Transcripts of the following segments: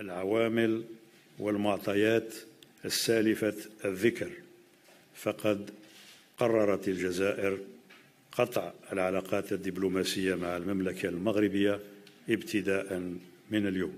العوامل والمعطيات السالفة الذكر فقد قررت الجزائر قطع العلاقات الدبلوماسية مع المملكة المغربية ابتداء من اليوم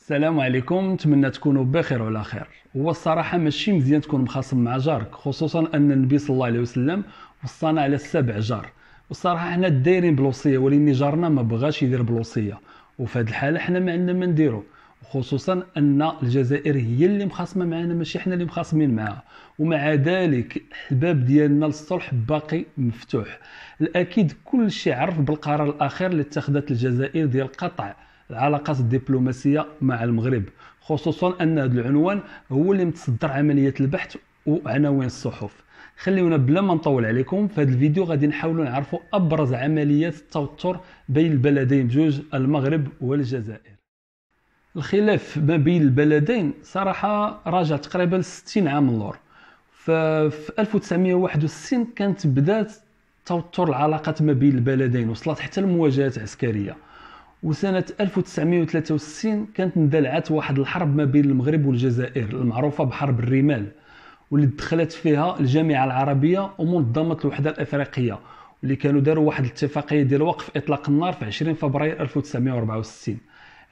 السلام عليكم نتمنى تكونوا بخير وعلى خير هو الصراحه ماشي مزيان تكون مخاصم مع جارك خصوصا ان النبي صلى الله عليه وسلم وصانا على السبع جار والصراحه حنا دايرين بلوصيه ولكن جارنا ما بغاش يدير بلوصيه وفي هذه الحاله حنا ما عندنا ما نديرو خصوصا ان الجزائر هي اللي مخاصمه معنا ماشي حنا اللي مخاصمين معها ومع ذلك الباب ديالنا للصلح باقي مفتوح الاكيد كل شيء عرف بالقرار الاخير اللي اتخذت الجزائر ديال قطع العلاقات الدبلوماسيه مع المغرب خصوصا ان هذا العنوان هو اللي متصدر عمليه البحث وعناوين الصحف خليونا بلا ما نطول عليكم في هذا الفيديو غادي نحاولوا نعرفوا ابرز عمليات التوتر بين البلدين بجوج المغرب والجزائر الخلاف ما بين البلدين صراحه راجع تقريبا 60 عام لور في 1961 كانت بدات توتر العلاقات ما بين البلدين وصلت حتى المواجهات العسكريه وسنة 1963 كانت اندلعت واحد الحرب ما بين المغرب والجزائر المعروفة بحرب الرمال واللي دخلت فيها الجامعه العربيه ومنظمه الوحده الافريقيه واللي كانوا داروا واحد الاتفاقيه ديال وقف اطلاق النار في 20 فبراير 1964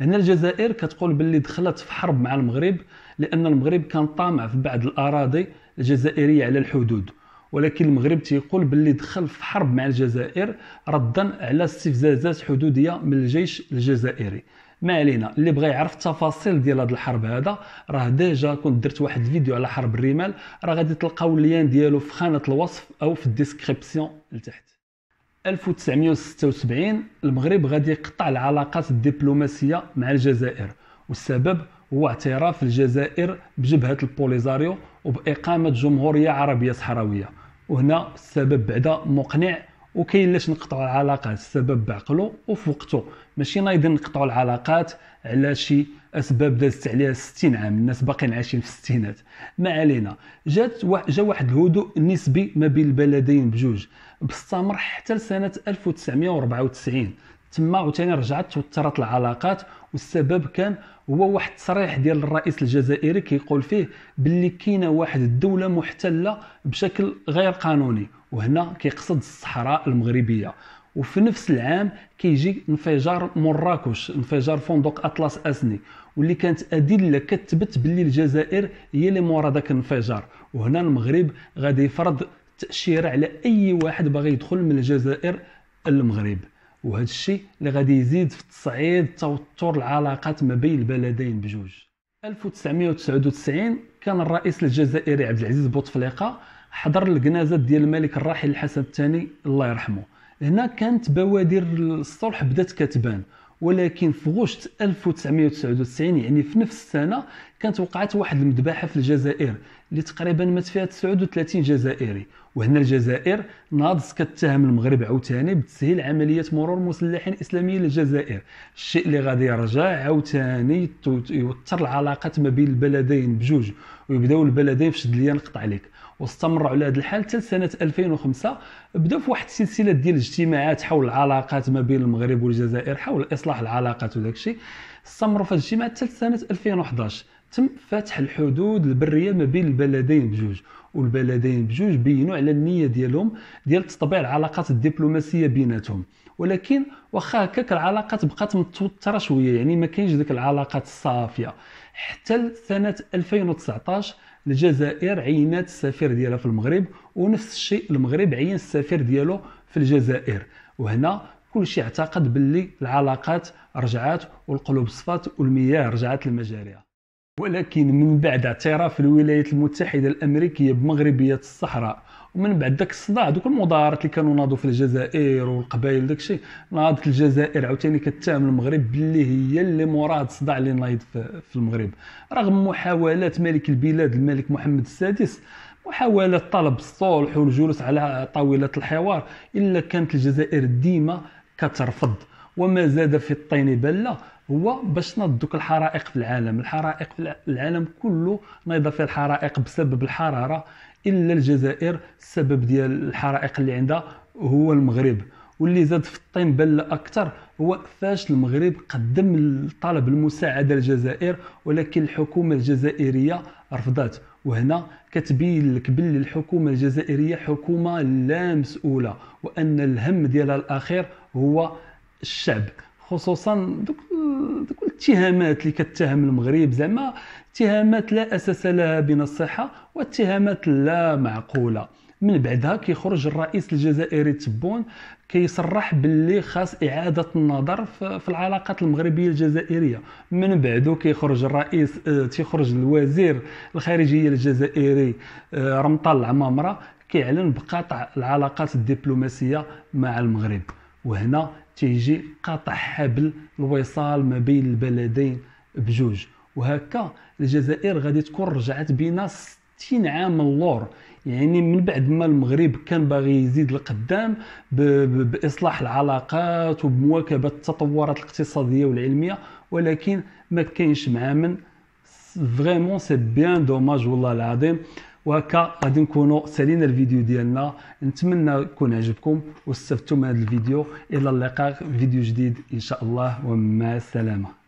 هنا الجزائر كتقول باللي دخلت في حرب مع المغرب لان المغرب كان طامع في بعض الاراضي الجزائريه على الحدود ولكن المغرب تيقول باللي دخل في حرب مع الجزائر ردا على استفزازات حدوديه من الجيش الجزائري ما علينا اللي بغى يعرف التفاصيل ديال هذه الحرب هذا راه ديجا كنت درت واحد الفيديو على حرب الرمال راه غادي تلقاو اللين ديالو في خانه الوصف او في الديسكريبسيون لتحت 1976 المغرب غادي يقطع العلاقات الدبلوماسيه مع الجزائر والسبب هو اعتراف الجزائر بجبهه البوليزاريو وباقامه جمهوريه عربيه صحراويه وهنا السبب بعدا مقنع وكاين علاش نقطعوا العلاقات السبب بعقله وفي وقته ماشي نايضين نقطعوا العلاقات على شي اسباب دازت عليها 60 عام الناس باقيين عايشين في الستينات ما علينا جات جا واحد الهدوء نسبي ما بين البلدين بجوج باستمر حتى لسنه 1994 تما عاوتاني رجعت توترت العلاقات والسبب كان هو واحد التصريح ديال الرئيس الجزائري كيقول فيه باللي كاينه واحد الدوله محتله بشكل غير قانوني وهنا كيقصد الصحراء المغربيه وفي نفس العام كيجي انفجار مراكش انفجار فندق اطلس اسني واللي كانت ادله كتبت باللي الجزائر هي اللي مورا داك الانفجار وهنا المغرب غادي يفرض تاشيره على اي واحد باغي يدخل من الجزائر المغرب وهذا الشيء اللي غادي يزيد في تصعيد توتر العلاقات ما بين البلدين بجوج 1999 كان الرئيس الجزائري عبد العزيز بوتفليقه حضر الجنازه ديال الملك الراحل الحسن الثاني الله يرحمه هنا كانت بوادر الصلح بدات كتبان ولكن في غشت 1999 يعني في نفس السنه كانت وقعت واحد المذبحه في الجزائر اللي تقريبا مات فيها 39 جزائري وهنا الجزائر ناضت كتهم المغرب عاوتاني بتسهيل عمليه مرور مسلحين اسلاميين للجزائر الشيء اللي غادي يرجع عاوتاني يوتر العلاقات ما بين البلدين بجوج ويبداو البلدين في شد ليا نقطع عليك واستمروا على هذا الحال حتى سنه 2005 بداو في واحد السلسله ديال الاجتماعات حول العلاقات ما بين المغرب والجزائر حول اصلاح العلاقات وداك الشيء استمروا في الاجتماعات حتى سنه 2011 تم فتح الحدود البريه ما بين البلدين بجوج والبلدين بجوج بينوا على النيه ديالهم ديال تطبيع العلاقات الدبلوماسيه بيناتهم ولكن واخا هكاك العلاقات بقات متوتره شويه يعني ما كاينش ديك العلاقات الصافيه حتى سنه 2019 الجزائر عينات السفير ديالها في المغرب ونفس الشيء المغرب عين السفير ديالو في الجزائر وهنا كل شيء اعتقد باللي العلاقات رجعات والقلوب صفات والمياه رجعت لمجاريها ولكن من بعد اعتراف الولايات المتحدة الأمريكية بمغربية الصحراء ومن بعد داك الصداع دوك المظاهرات اللي كانوا ناضوا في الجزائر والقبائل داك الشيء ناضت الجزائر عاوتاني كتهم المغرب باللي هي اللي موراه الصداع اللي نايض في المغرب رغم محاولات ملك البلاد الملك محمد السادس محاولات طلب الصلح والجلوس على طاولة الحوار إلا كانت الجزائر ديما كترفض وما زاد في الطين بلة هو باش نض الحرائق في العالم الحرائق في العالم كله نايضه فيه الحرائق بسبب الحراره الا الجزائر السبب ديال الحرائق اللي عندها هو المغرب واللي زاد في الطين بله اكثر هو فاش المغرب قدم طلب المساعده للجزائر ولكن الحكومه الجزائريه رفضت وهنا كتبين لك باللي الحكومه الجزائريه حكومه لا مسؤوله وان الهم ديالها الاخير هو الشعب خصوصا دوك دوك الاتهامات اللي كتهم المغرب زعما اتهامات لا اساس لها من الصحه واتهامات لا معقوله من بعدها كيخرج الرئيس الجزائري تبون كيصرح باللي خاص اعاده النظر في العلاقات المغربيه الجزائريه من بعده كيخرج الرئيس آه، تيخرج الوزير الخارجيه الجزائري آه، رمطال العمامره كيعلن بقطع العلاقات الدبلوماسيه مع المغرب وهنا تيجي قطع حبل الوصال ما بين البلدين بجوج وهكا الجزائر غادي تكون رجعت بينا 60 عام اللور يعني من بعد ما المغرب كان باغي يزيد القدام باصلاح العلاقات وبمواكبه التطورات الاقتصاديه والعلميه ولكن ما كاينش مع من فريمون سي بيان دوماج والله العظيم وهكا غادي نكونوا سالينا الفيديو ديالنا نتمنى يكون عجبكم واستفدتوا من هذا الفيديو الى اللقاء فيديو جديد ان شاء الله ومع السلامه